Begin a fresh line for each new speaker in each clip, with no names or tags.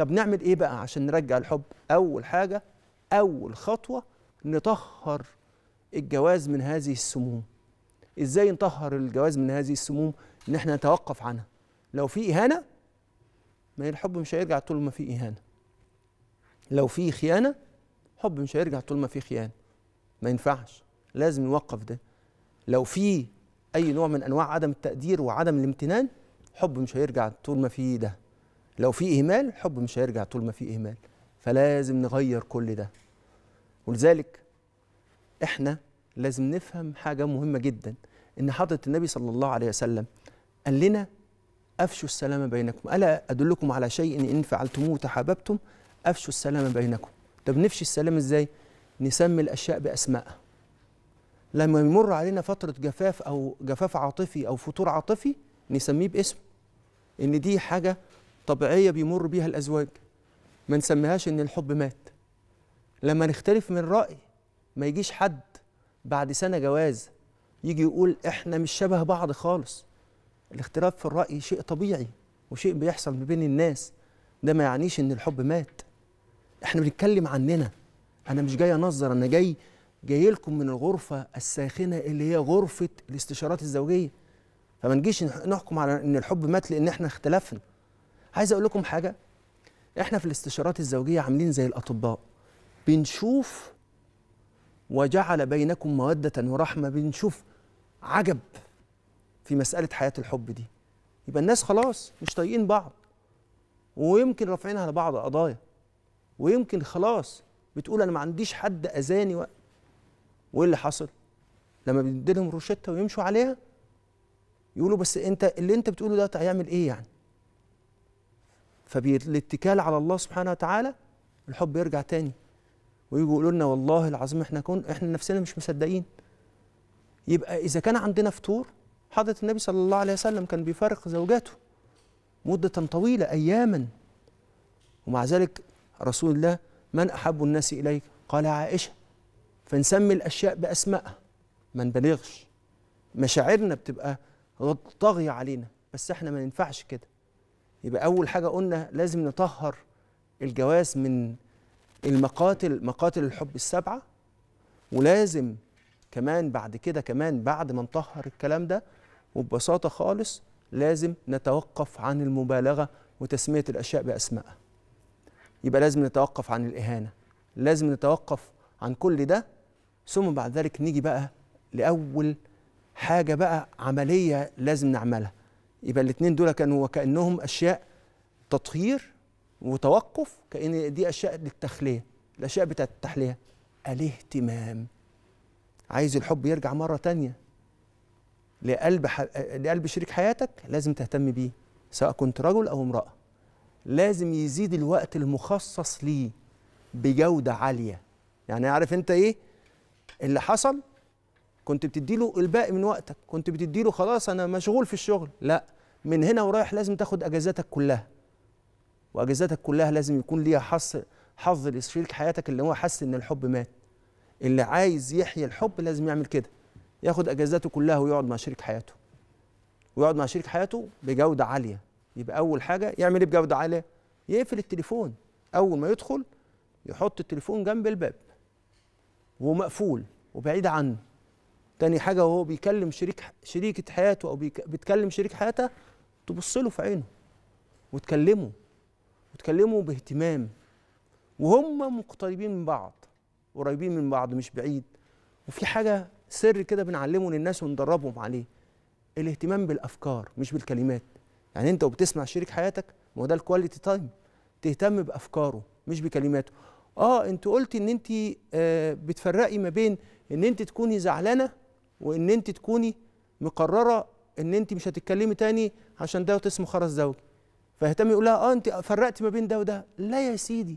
طب نعمل ايه بقى عشان نرجع الحب اول حاجه اول خطوه نطهر الجواز من هذه السموم ازاي نطهر الجواز من هذه السموم ان احنا نتوقف عنها لو في اهانه ما الحب مش هيرجع طول ما في اهانه لو في خيانه حب مش هيرجع طول ما في خيانه ما ينفعش لازم نوقف ده لو في اي نوع من انواع عدم التقدير وعدم الامتنان حب مش هيرجع طول ما في ده لو في اهمال الحب مش هيرجع طول ما في اهمال فلازم نغير كل ده ولذلك احنا لازم نفهم حاجه مهمه جدا ان حضره النبي صلى الله عليه وسلم قال لنا افشوا السلام بينكم الا ادلكم على شيء ان فعلتموه تحاببتم افشوا السلام بينكم طب نفشي السلام ازاي نسمي الاشياء باسمائها لما يمر علينا فتره جفاف او جفاف عاطفي او فتور عاطفي نسميه باسم ان دي حاجه طبيعية بيمر بيها الأزواج ما نسميهاش إن الحب مات لما نختلف من رأي ما يجيش حد بعد سنة جواز يجي يقول إحنا مش شبه بعض خالص الاختلاف في الرأي شيء طبيعي وشيء بيحصل ما بين الناس ده ما يعنيش إن الحب مات إحنا بنتكلم عننا أنا مش جاي أنظر أنا جاي جاي لكم من الغرفة الساخنة اللي هي غرفة الاستشارات الزوجية فما نجيش نحكم على إن الحب مات لأن إحنا اختلفنا عايز اقول لكم حاجه احنا في الاستشارات الزوجيه عاملين زي الاطباء بنشوف وجعل بينكم موده ورحمه بنشوف عجب في مساله حياه الحب دي يبقى الناس خلاص مش طايقين بعض ويمكن رافعينها لبعض قضايا ويمكن خلاص بتقول انا ما عنديش حد اذاني و... وايه اللي حصل لما بنديلهم روشته ويمشوا عليها يقولوا بس انت اللي انت بتقوله ده هيعمل ايه يعني فبالاتكال على الله سبحانه وتعالى الحب يرجع تاني ويجوا يقولوا لنا والله العظيم احنا كون احنا نفسنا مش مصدقين يبقى اذا كان عندنا فتور حضره النبي صلى الله عليه وسلم كان بيفارق زوجاته مده طويله اياما ومع ذلك رسول الله من احب الناس اليك قال عائشه فنسمي الاشياء باسمائها ما نبالغش مشاعرنا بتبقى طاغيه علينا بس احنا ما ننفعش كده يبقى أول حاجة قلنا لازم نطهر الجواز من المقاتل مقاتل الحب السبعة ولازم كمان بعد كده كمان بعد ما نطهر الكلام ده وببساطة خالص لازم نتوقف عن المبالغة وتسمية الأشياء بأسمائها يبقى لازم نتوقف عن الإهانة لازم نتوقف عن كل ده ثم بعد ذلك نيجي بقى لأول حاجة بقى عملية لازم نعملها يبقى الاثنين دول كانوا وكانهم اشياء تطهير وتوقف كان دي اشياء للتخليه الاشياء بتاعه التحليه الاهتمام عايز الحب يرجع مره تانية لقلب ح... لقلب شريك حياتك لازم تهتم بيه سواء كنت رجل او امراه لازم يزيد الوقت المخصص ليه بجوده عاليه يعني عارف انت ايه اللي حصل كنت بتديله الباقي من وقتك كنت بتديله خلاص انا مشغول في الشغل لا من هنا ورايح لازم تاخد اجازاتك كلها واجازاتك كلها لازم يكون ليها حظ حظ لشريك حياتك اللي هو حس ان الحب مات اللي عايز يحيي الحب لازم يعمل كده ياخد اجازاته كلها ويقعد مع شريك حياته ويقعد مع شريك حياته بجوده عاليه يبقى اول حاجه يعمل ايه بجوده عاليه يقفل التليفون اول ما يدخل يحط التليفون جنب الباب ومقفول وبعيد عنه تاني حاجه وهو بيكلم شريك شريكه حياته او بتكلم شريك حياتها تبص له في عينه وتكلمه وتكلمه باهتمام وهم مقتربين من بعض قريبين من بعض مش بعيد وفي حاجه سر كده بنعلمه للناس وندربهم عليه الاهتمام بالافكار مش بالكلمات يعني انت وبتسمع شريك حياتك ما هو ده الكواليتي تايم تهتم بافكاره مش بكلماته اه انت قلتي ان انت آه بتفرقي ما بين ان انت تكوني زعلانه وان انت تكوني مقرره ان انت مش هتتكلمي تاني عشان ده اسمه خرس زوجي فيهتم يقول لها اه انت فرقت ما بين ده وده لا يا سيدي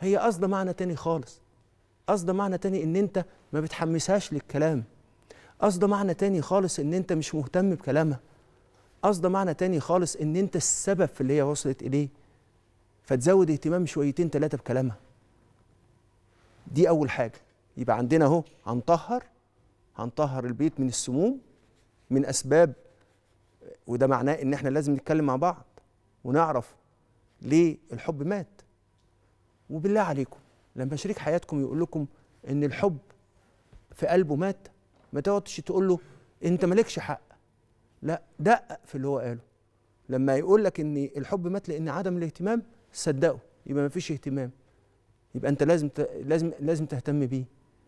هي قصده معنى تاني خالص قصده معنى تاني ان انت ما بتحمسهاش للكلام قصده معنى تاني خالص ان انت مش مهتم بكلامها قصده معنى تاني خالص ان انت السبب في اللي هي وصلت اليه فتزود اهتمام شويتين ثلاثه بكلامها دي اول حاجه يبقى عندنا اهو هنطهر هنطهر البيت من السموم من اسباب وده معناه ان احنا لازم نتكلم مع بعض ونعرف ليه الحب مات وبالله عليكم لما شريك حياتكم يقول لكم ان الحب في قلبه مات ما تقعدش تقول له انت مالكش حق لا دقق في اللي هو قاله لما يقول لك ان الحب مات لان عدم الاهتمام صدقه يبقى ما فيش اهتمام يبقى انت لازم ت... لازم لازم تهتم بيه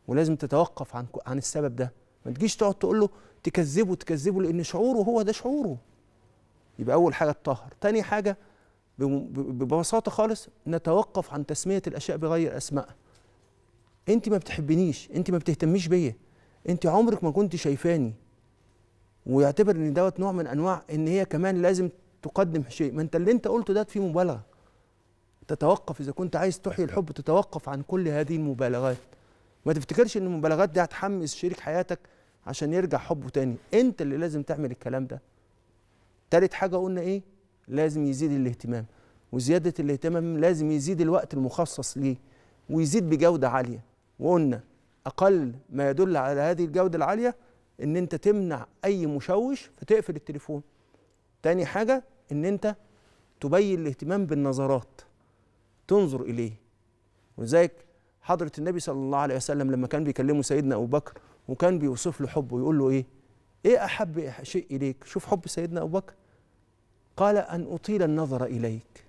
ولازم تتوقف عن عن السبب ده ما تجيش تقعد تقول له تكذبه تكذبه لان شعوره هو ده شعوره يبقى اول حاجه تطهر تاني حاجه ببساطه خالص نتوقف عن تسميه الاشياء بغير اسمائها انت ما بتحبنيش انت ما بتهتميش بيا انت عمرك ما كنت شايفاني ويعتبر ان دوت نوع من انواع ان هي كمان لازم تقدم شيء ما انت اللي انت قلته ده فيه مبالغه تتوقف اذا كنت عايز تحيي الحب تتوقف عن كل هذه المبالغات ما تفتكرش ان المبالغات دي هتحمس شريك حياتك عشان يرجع حبه تاني انت اللي لازم تعمل الكلام ده تالت حاجه قلنا ايه لازم يزيد الاهتمام وزياده الاهتمام لازم يزيد الوقت المخصص ليه ويزيد بجوده عاليه وقلنا اقل ما يدل على هذه الجوده العاليه ان انت تمنع اي مشوش فتقفل التليفون تاني حاجه ان انت تبين الاهتمام بالنظرات تنظر اليه ولذلك حضرة النبي صلى الله عليه وسلم لما كان بيكلمه سيدنا أبو بكر وكان بيوصف له حبه يقول له إيه إيه أحب شيء إليك شوف حب سيدنا أبو بكر قال أن أطيل النظر إليك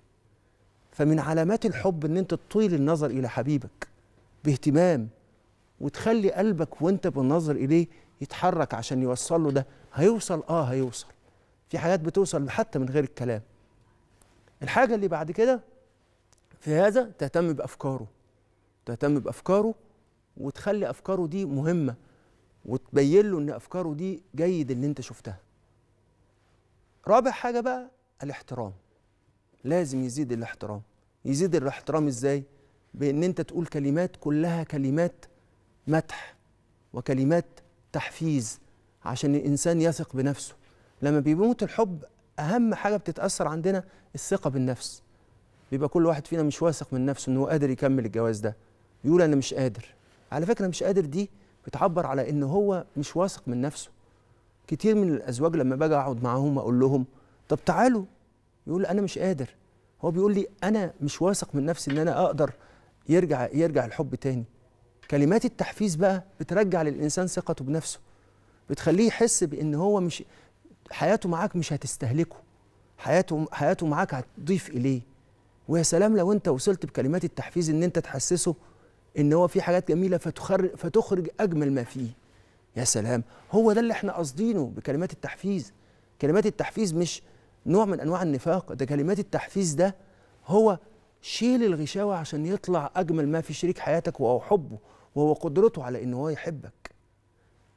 فمن علامات الحب أن أنت تطيل النظر إلى حبيبك باهتمام وتخلي قلبك وأنت بالنظر إليه يتحرك عشان يوصل له ده هيوصل آه هيوصل في حاجات بتوصل حتى من غير الكلام الحاجة اللي بعد كده في هذا تهتم بأفكاره تهتم بافكاره وتخلي افكاره دي مهمه وتبين له ان افكاره دي جيد ان انت شفتها رابع حاجه بقى الاحترام لازم يزيد الاحترام يزيد الاحترام ازاي بان انت تقول كلمات كلها كلمات مدح وكلمات تحفيز عشان الانسان يثق بنفسه لما بيموت الحب اهم حاجه بتتاثر عندنا الثقه بالنفس بيبقى كل واحد فينا مش واثق من نفسه انه قادر يكمل الجواز ده يقول انا مش قادر على فكره مش قادر دي بتعبر على ان هو مش واثق من نفسه كتير من الازواج لما باجي اقعد معاهم اقول لهم طب تعالوا يقول انا مش قادر هو بيقول لي انا مش واثق من نفسي ان انا اقدر يرجع يرجع الحب تاني كلمات التحفيز بقى بترجع للانسان ثقته بنفسه بتخليه يحس بان هو مش حياته معاك مش هتستهلكه حياته حياته معاك هتضيف اليه ويا سلام لو انت وصلت بكلمات التحفيز ان انت تحسسه ان هو في حاجات جميله فتخرج فتخرج اجمل ما فيه يا سلام هو ده اللي احنا قاصدينه بكلمات التحفيز كلمات التحفيز مش نوع من انواع النفاق ده كلمات التحفيز ده هو شيل الغشاوه عشان يطلع اجمل ما في شريك حياتك وهو حبه وهو قدرته على ان هو يحبك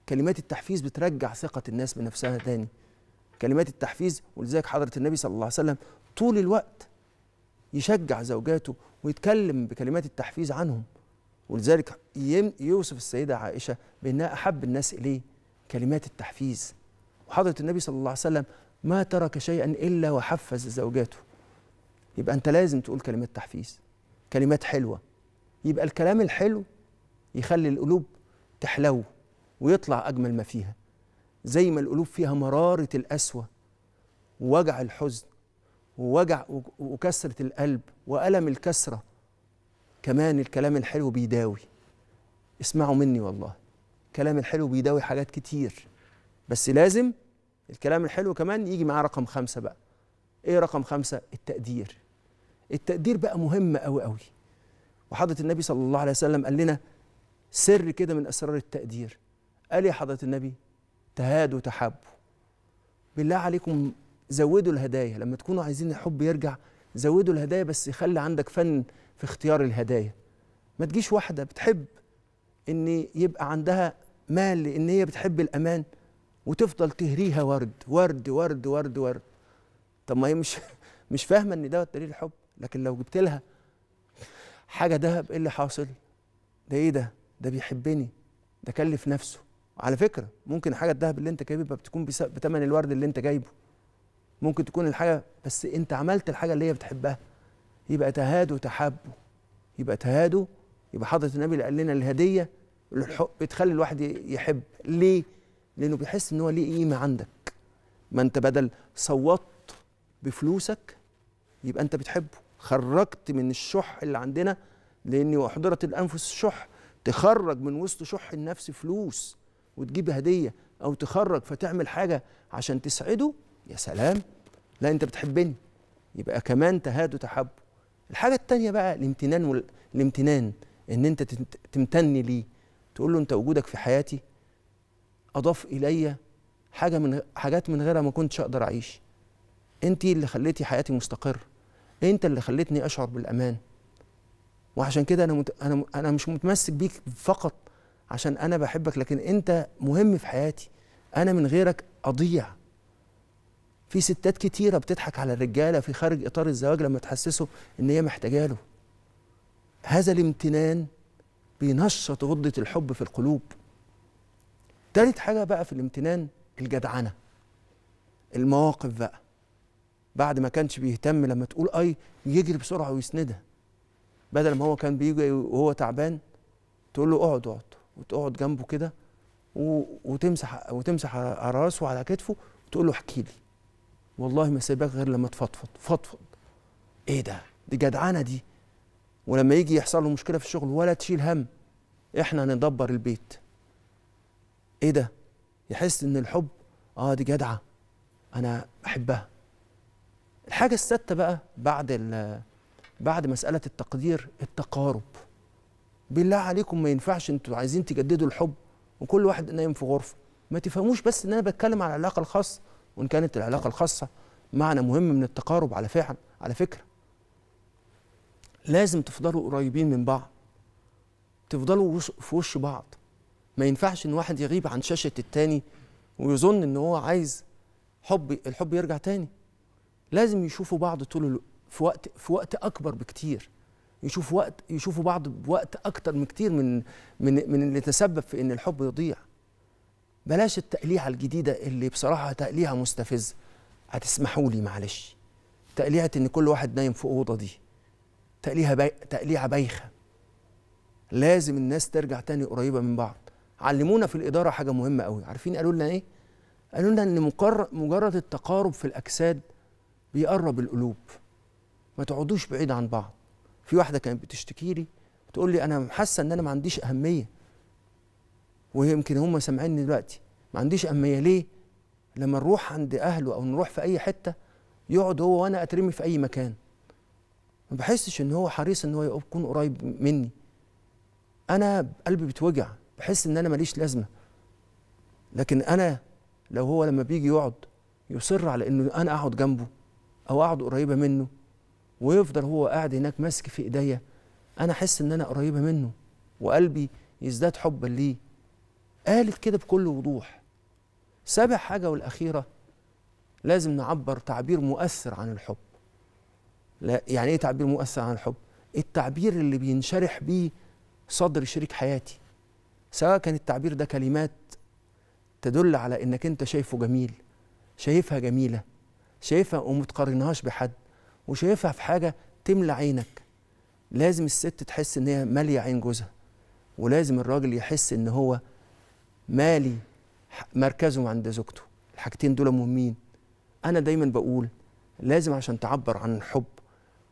كلمات التحفيز بترجع ثقه الناس بنفسها تاني كلمات التحفيز ولذلك حضره النبي صلى الله عليه وسلم طول الوقت يشجع زوجاته ويتكلم بكلمات التحفيز عنهم ولذلك يوصف السيدة عائشة بأنها أحب الناس إليه كلمات التحفيز وحضرة النبي صلى الله عليه وسلم ما ترك شيئا إلا وحفز زوجاته يبقى أنت لازم تقول كلمات تحفيز كلمات حلوة يبقى الكلام الحلو يخلي القلوب تحلو ويطلع أجمل ما فيها زي ما القلوب فيها مرارة القسوة ووجع الحزن ووجع وكسرة القلب وألم الكسرة كمان الكلام الحلو بيداوي اسمعوا مني والله الكلام الحلو بيداوي حاجات كتير بس لازم الكلام الحلو كمان يجي معاه رقم خمسة بقى ايه رقم خمسة التقدير التقدير بقى مهم قوي قوي وحضرة النبي صلى الله عليه وسلم قال لنا سر كده من أسرار التقدير قال يا حضرة النبي تهادوا تحابوا بالله عليكم زودوا الهدايا لما تكونوا عايزين الحب يرجع زودوا الهدايا بس خلي عندك فن في اختيار الهدايا ما تجيش واحدة بتحب ان يبقى عندها مال لان هي بتحب الامان وتفضل تهريها ورد ورد ورد ورد ورد طب ما هي مش مش فاهمه ان دوت دليل الحب لكن لو جبت لها حاجه ذهب ايه اللي حاصل ده ايه ده ده بيحبني ده كلف نفسه على فكره ممكن حاجه الذهب اللي انت جايبها بتكون بثمن الورد اللي انت جايبه ممكن تكون الحاجه بس انت عملت الحاجه اللي هي بتحبها يبقى تهادوا تحابوا يبقى تهادوا يبقى حضرة النبي اللي قال لنا الهدية الحب بتخلي الواحد يحب ليه؟ لأنه بيحس إن هو ليه قيمة عندك ما أنت بدل صوتت بفلوسك يبقى أنت بتحبه خرجت من الشح اللي عندنا لأن وحضرة الأنفس الشح تخرج من وسط شح النفس فلوس وتجيب هدية أو تخرج فتعمل حاجة عشان تسعده يا سلام لا أنت بتحبني يبقى كمان تهادوا تحبوا الحاجه التانية بقى الامتنان وال... الامتنان ان انت تمتن ليه تقول له انت وجودك في حياتي اضاف الي حاجه من حاجات من غيرها ما كنتش اقدر اعيش انت اللي خليتي حياتي مستقر انت اللي خليتني اشعر بالامان وعشان كده انا مت... انا انا مش متمسك بيك فقط عشان انا بحبك لكن انت مهم في حياتي انا من غيرك اضيع في ستات كتيره بتضحك على الرجاله في خارج اطار الزواج لما تحسسه ان هي محتاجه له هذا الامتنان بينشط غده الحب في القلوب تالت حاجه بقى في الامتنان الجدعنه المواقف بقى بعد ما كانش بيهتم لما تقول اي يجري بسرعه ويسندها بدل ما هو كان بيجي وهو تعبان تقول له اقعد اقعد وتقعد جنبه كده وتمسح وتمسح على راسه وعلى كتفه وتقول له احكي لي والله ما سيبك غير لما تفضفض فضفض ايه ده دي جدعانه دي ولما يجي يحصل له مشكله في الشغل ولا تشيل هم احنا هندبر البيت ايه ده يحس ان الحب اه دي جدعه انا احبها الحاجه السادسه بقى بعد بعد مساله التقدير التقارب بالله عليكم ما ينفعش انتوا عايزين تجددوا الحب وكل واحد نايم في غرفه ما تفهموش بس ان انا بتكلم على العلاقه الخاصه وإن كانت العلاقة الخاصة معنى مهم من التقارب على فعل على فكرة لازم تفضلوا قريبين من بعض تفضلوا في وش بعض ما ينفعش ان واحد يغيب عن شاشة التاني ويظن ان هو عايز حب الحب يرجع تاني لازم يشوفوا بعض طول في وقت في وقت اكبر بكتير يشوف وقت يشوفوا بعض بوقت اكتر من كتير من من من اللي تسبب في ان الحب يضيع بلاش التقليعه الجديده اللي بصراحه تقليعه مستفزه هتسمحوا لي معلش تقليعه ان كل واحد نايم في اوضه دي تقليعه بي... تقليعه بايخه لازم الناس ترجع تاني قريبه من بعض علمونا في الاداره حاجه مهمه قوي عارفين قالوا لنا ايه قالوا لنا ان مقر... مجرد التقارب في الاجساد بيقرب القلوب ما تقعدوش بعيد عن بعض في واحده كانت بتشتكي لي بتقول لي انا حاسه ان انا ما عنديش اهميه ويمكن هم سامعيني دلوقتي ما عنديش أهمية ليه لما نروح عند أهله أو نروح في أي حتة يقعد هو وأنا أترمي في أي مكان ما بحسش إن هو حريص إن هو يكون قريب مني أنا قلبي بتوجع بحس إن أنا ماليش لازمة لكن أنا لو هو لما بيجي يقعد يصر على إنه أنا أقعد جنبه أو أقعد قريبة منه ويفضل هو قاعد هناك ماسك في إيديا أنا أحس إن أنا قريبة منه وقلبي يزداد حبا ليه قالت كده بكل وضوح سابع حاجة والأخيرة لازم نعبر تعبير مؤثر عن الحب لا يعني إيه تعبير مؤثر عن الحب؟ التعبير اللي بينشرح بيه صدر شريك حياتي سواء كان التعبير ده كلمات تدل على إنك أنت شايفه جميل شايفها جميلة شايفها وما تقارنهاش بحد وشايفها في حاجة تملى عينك لازم الست تحس إن هي مالية عين جوزها ولازم الراجل يحس إن هو مالي مركزه عند زوجته الحاجتين دول مهمين انا دايما بقول لازم عشان تعبر عن الحب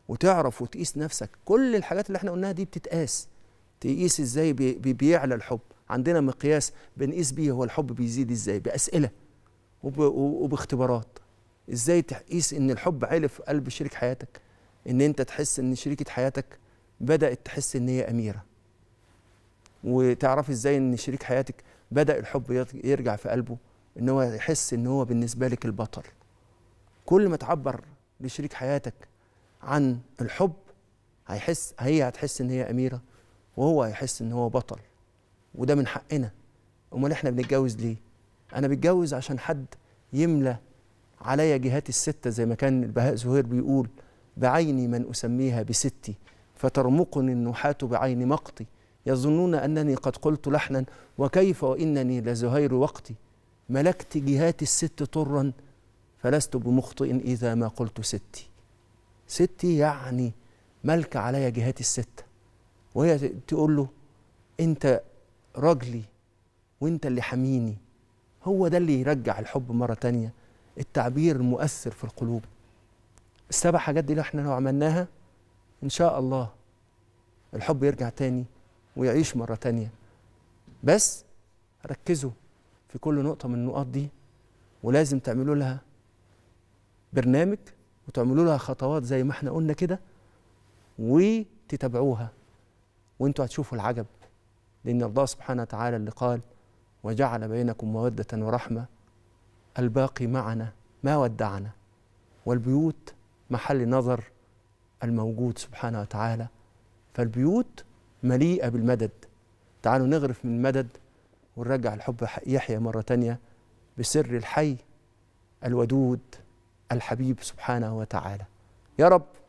وتعرف وتقيس نفسك كل الحاجات اللي احنا قلناها دي بتتقاس تقيس ازاي بي بيعلى الحب عندنا مقياس بنقيس بيه هو الحب بيزيد ازاي باسئله وب... وباختبارات ازاي تقيس ان الحب عالي في قلب شريك حياتك ان انت تحس ان شريكه حياتك بدات تحس ان هي اميره وتعرف ازاي ان شريك حياتك بدا الحب يرجع في قلبه ان هو يحس ان هو بالنسبه لك البطل كل ما تعبر لشريك حياتك عن الحب هيحس هي هتحس ان هي اميره وهو هيحس ان هو بطل وده من حقنا امال احنا بنتجوز ليه انا بتجوز عشان حد يملى عليا جهات الستة زي ما كان البهاء زهير بيقول بعيني من أسميها بستي فترمقني النحات بعين مقتي يظنون أنني قد قلت لحنا وكيف وإنني لزهير وقتي ملكت جهات الست طرا فلست بمخطئ إذا ما قلت ستي ستي يعني ملك علي جهات الستة وهي تقول له أنت راجلي وأنت اللي حميني هو ده اللي يرجع الحب مرة تانية التعبير المؤثر في القلوب السبع حاجات دي اللي احنا لو عملناها إن شاء الله الحب يرجع تاني ويعيش مرة تانية بس ركزوا في كل نقطة من النقاط دي ولازم تعملوا لها برنامج وتعملوا لها خطوات زي ما احنا قلنا كده وتتابعوها وانتوا هتشوفوا العجب لأن الله سبحانه وتعالى اللي قال وجعل بينكم مودة ورحمة الباقي معنا ما ودعنا والبيوت محل نظر الموجود سبحانه وتعالى فالبيوت مليئة بالمدد تعالوا نغرف من المدد ونرجع الحب يحيى مرة تانية بسر الحي الودود الحبيب سبحانه وتعالى يا رب